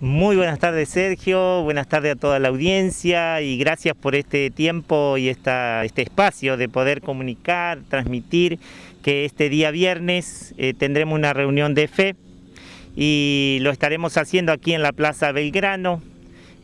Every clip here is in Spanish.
Muy buenas tardes Sergio, buenas tardes a toda la audiencia y gracias por este tiempo y este espacio de poder comunicar, transmitir que este día viernes eh, tendremos una reunión de fe y lo estaremos haciendo aquí en la Plaza Belgrano.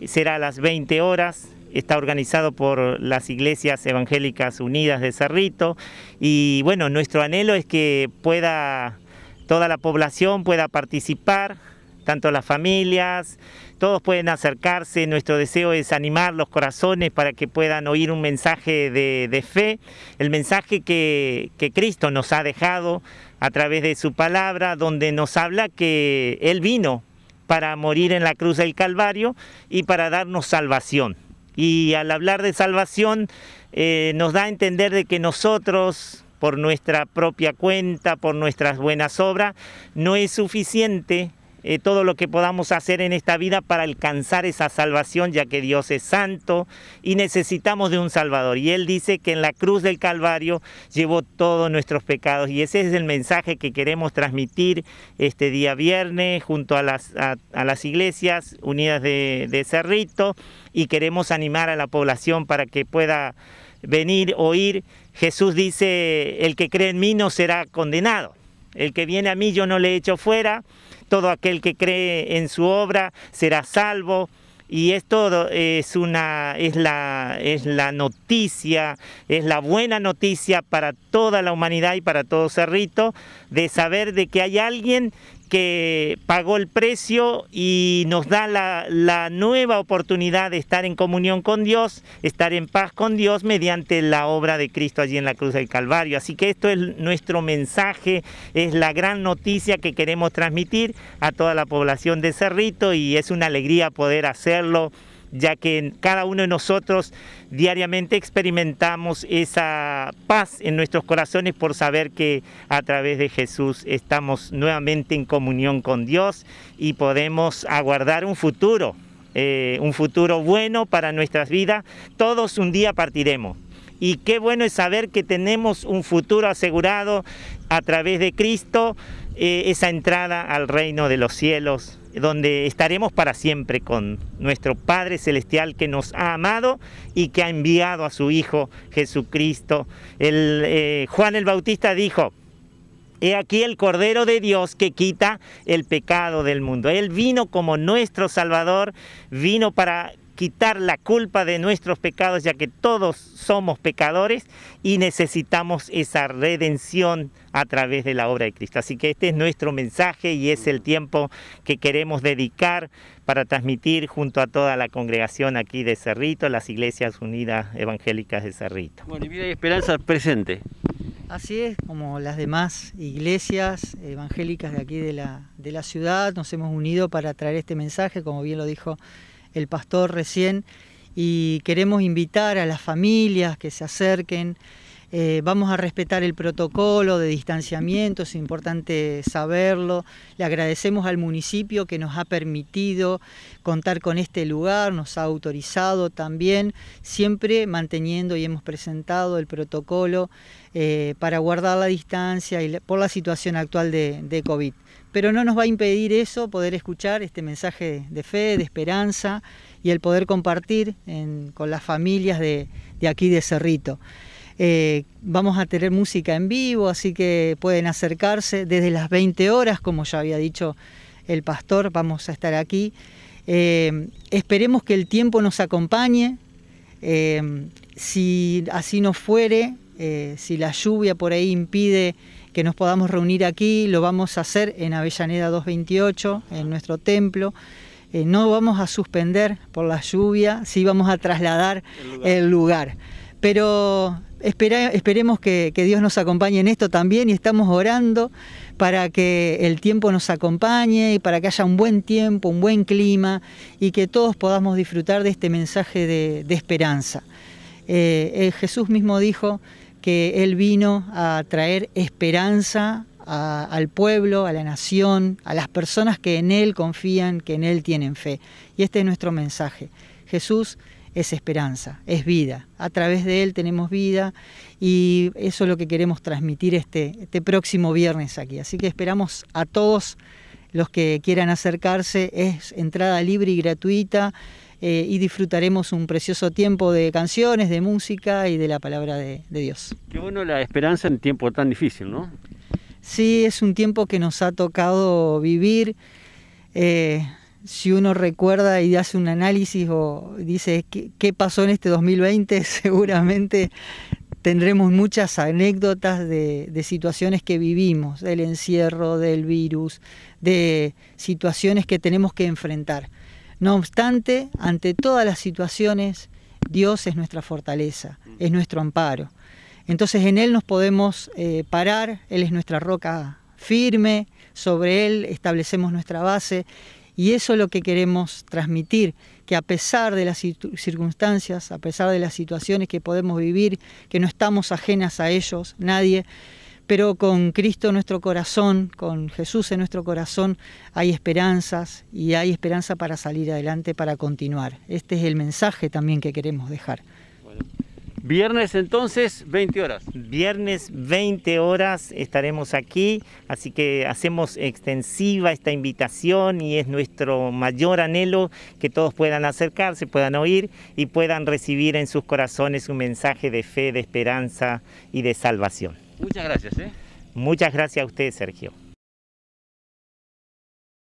Será a las 20 horas. Está organizado por las Iglesias Evangélicas Unidas de Cerrito y bueno, nuestro anhelo es que pueda toda la población pueda participar tanto las familias, todos pueden acercarse, nuestro deseo es animar los corazones para que puedan oír un mensaje de, fe, el mensaje que, Cristo nos ha dejado a través de su palabra, donde nos habla que Él vino para morir en la cruz del Calvario y para darnos salvación. Y al hablar de salvación eh, nos da a entender de que nosotros, por nuestra propia cuenta, por nuestras buenas obras, no es suficiente eh, todo lo que podamos hacer en esta vida para alcanzar esa salvación, ya que Dios es santo y necesitamos de un Salvador. Y Él dice que en la cruz del Calvario llevó todos nuestros pecados y ese es el mensaje que queremos transmitir este día viernes junto a las, a, las iglesias unidas de, de Cerrito y queremos animar a la población para que pueda venir, oír. Jesús dice, el que cree en mí no será condenado. El que viene a mí yo no le echo fuera, todo aquel que cree en su obra será salvo. Y esto es, una, es, la, es la noticia, es la buena noticia para toda la humanidad y para todo Cerrito, de saber de que hay alguien que pagó el precio y nos da la, nueva oportunidad de estar en comunión con Dios, estar en paz con Dios mediante la obra de Cristo allí en la cruz del Calvario. Así que esto es nuestro mensaje, es la gran noticia que queremos transmitir a toda la población de Cerrito y es una alegría poder hacerlo ya que cada uno de nosotros diariamente experimentamos esa paz en nuestros corazones por saber que a través de Jesús estamos nuevamente en comunión con Dios y podemos aguardar un futuro, eh, un futuro bueno para nuestras vidas. Todos un día partiremos. Y qué bueno es saber que tenemos un futuro asegurado a través de Cristo, eh, esa entrada al reino de los cielos donde estaremos para siempre con nuestro Padre Celestial que nos ha amado y que ha enviado a su Hijo Jesucristo. El, eh, Juan el Bautista dijo, He aquí el Cordero de Dios que quita el pecado del mundo. Él vino como nuestro Salvador, vino para quitar la culpa de nuestros pecados, ya que todos somos pecadores y necesitamos esa redención a través de la obra de Cristo. Así que este es nuestro mensaje y es el tiempo que queremos dedicar para transmitir junto a toda la congregación aquí de Cerrito, las Iglesias Unidas Evangélicas de Cerrito. Bueno, y Vida y Esperanza presente. Así es, como las demás iglesias evangélicas de aquí de la, de la ciudad, nos hemos unido para traer este mensaje, como bien lo dijo el pastor recién, y queremos invitar a las familias que se acerquen, eh, vamos a respetar el protocolo de distanciamiento, es importante saberlo. Le agradecemos al municipio que nos ha permitido contar con este lugar, nos ha autorizado también, siempre manteniendo y hemos presentado el protocolo eh, para guardar la distancia y por la situación actual de, COVID pero no nos va a impedir eso, poder escuchar este mensaje de fe, de esperanza y el poder compartir con las familias de aquí de Cerrito. Eh, vamos a tener música en vivo, así que pueden acercarse desde las 20 horas, como ya había dicho el pastor, vamos a estar aquí. Eh, esperemos que el tiempo nos acompañe. Eh, si así no fuere, si la lluvia por ahí impide que nos podamos reunir aquí, lo vamos a hacer en Avellaneda 228, en nuestro templo. no vamos a suspender por la lluvia, sí vamos a trasladar El lugar pero esperemos que, Dios nos acompañe en esto también y estamos orando para que el tiempo nos acompañe y para que haya un buen tiempo, un buen clima y que todos podamos disfrutar de este mensaje de, esperanza. Eh, eh, Jesús mismo dijo que Él vino a traer esperanza al pueblo, a la nación, a las personas que en Él confían, que en Él tienen fe. Y este es nuestro mensaje. Jesús es esperanza, es vida. A través de él tenemos vida y eso es lo que queremos transmitir este, este próximo viernes aquí. Así que esperamos a todos los que quieran acercarse. Es entrada libre y gratuita eh, y disfrutaremos un precioso tiempo de canciones, de música y de la palabra de, Dios. Qué bueno la esperanza en tiempo tan difícil, ¿no? Sí, es un tiempo que nos ha tocado vivir. Eh, si uno recuerda y hace un análisis o dice qué, pasó en este 2020, seguramente tendremos muchas anécdotas de, situaciones que vivimos, del encierro, del virus, de situaciones que tenemos que enfrentar. No obstante, ante todas las situaciones, Dios es nuestra fortaleza, es nuestro amparo. Entonces en Él nos podemos eh, parar, Él es nuestra roca firme, sobre Él establecemos nuestra base y eso es lo que queremos transmitir, que a pesar de las circunstancias, a pesar de las situaciones que podemos vivir, que no estamos ajenas a ellos, nadie, pero con Cristo en nuestro corazón, con Jesús en nuestro corazón, hay esperanzas y hay esperanza para salir adelante, para continuar. Este es el mensaje también que queremos dejar. Viernes entonces, 20 horas. Viernes 20 horas estaremos aquí, así que hacemos extensiva esta invitación y es nuestro mayor anhelo que todos puedan acercarse, puedan oír y puedan recibir en sus corazones un mensaje de fe, de esperanza y de salvación. Muchas gracias. ¿eh? Muchas gracias a usted, Sergio.